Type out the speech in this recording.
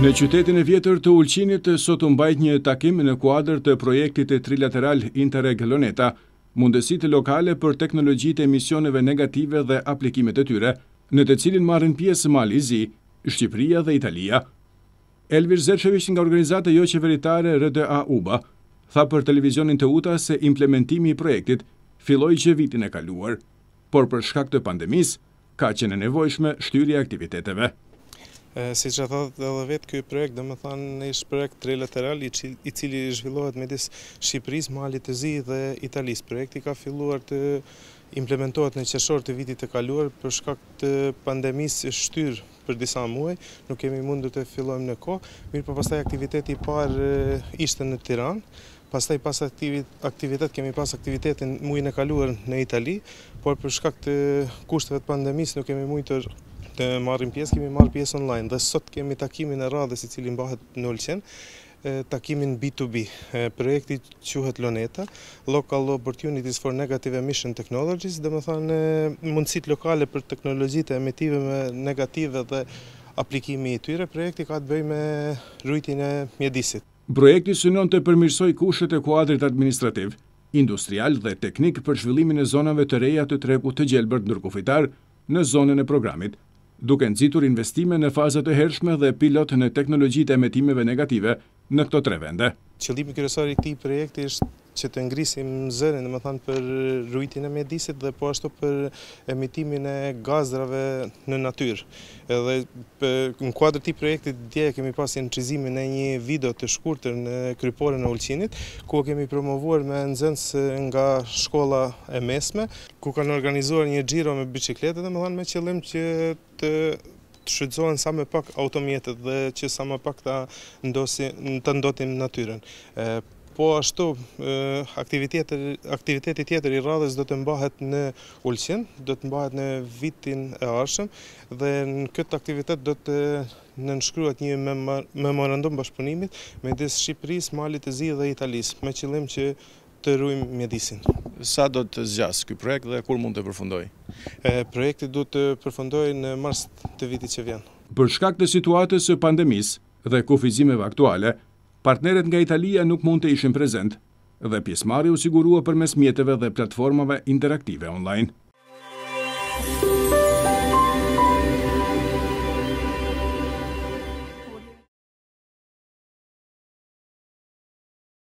Në qytetin e vjetër të Ulqinit sot u mbajt një takim në kuadër të projektit e trilateral Interreg Loneta, mundësitë lokale për teknologjitë e emisioneve negative dhe aplikimet e tyre, në të cilin marrin pjesë Malizi, Shqipëria dhe Italia. Elvir Zerfevish nga Organizate jo qeveritare RDA UBA tha për televizionin të UTA se implementimi i projektit filloi që vitin e kaluar, por për shkak të pandemisë ka qenë nevojshme shtyrja e aktiviteteve. Si që thotë dhe dhe vetë, kjoj projekt dhe më thanë në ishtë projekt trilateral i cili zhvillohet me disë Shqipëris, Malit të Zi dhe Italis. Projekti ka filluar të implementohet në qeshor të vitit të kaluar për shkak të pandemis shtyrë për disa muaj, nuk kemi mundu të fillojmë në ko, mirë për po pastaj aktiviteti par ishte në Tiran, pastaj pas aktivitet kemi pas aktivitetin muaj në kaluar në Itali, por për shkak të kushtëve të pandemis nuk kemi mujë të të marrim pjesë, kemi marrë pjesë online dhe sot kemi takimin e radhës i cili mbahet në ulqen, takimin B2B. Projekti quhet Loneta, Local Opportunities for Negative Emission Technologies, dhe më thanë mundësit lokale për teknologjitë emetive me negative dhe aplikimi i tyre, projekti ka të bëj me rujtin e mjedisit. Projekti synon të përmirsoj kushet e kuadrit administrativ, industrial dhe teknik për shvillimin e zonave të reja të treku të gjelbërt nërkufitar në zonën e programit, duke nëzitur investime në fazët e hershme dhe pilot në teknologjit e emetimeve negative në këto tre vende. Qëllimi kërësari këti projekti është që të ngrisim zërin, dhe thanë për rujtin e medisit dhe po ashtu për emitimin e gazrave në natyrë. Edhe në kuadrë ti projektit dje kemi pasi në qizimin e një video të shkurtër në krypore në ulqinit, ku kemi promovuar me nëzëns nga shkolla e mesme, ku kanë organizuar një gjiro me bicikletet dhe thanë me qëllim që të të sa me pak automjetet dhe që sa me pak të ndotim natyren po ashtu aktiviteti tjetër i radhës do të mbahet në ullësin, do të mbahet në vitin e arshëm, dhe në këtë aktivitet do të nënshkryat një memorandum bashkëpunimit me disë Shqipëris, Malit e Zi dhe Italis, me qëllim që të rrujmë mjedisin. Sa do të zgjasë këj projekt dhe kur mund të përfundoj? Projekti do të përfundoj në mars të vitit që vjenë. Për shkak të situatës e pandemis dhe kufizimeve aktuale, partneret nga Italia nuk mund të ishin prezent dhe pjesmari u sigurua përmes mjeteve dhe platformave interaktive online.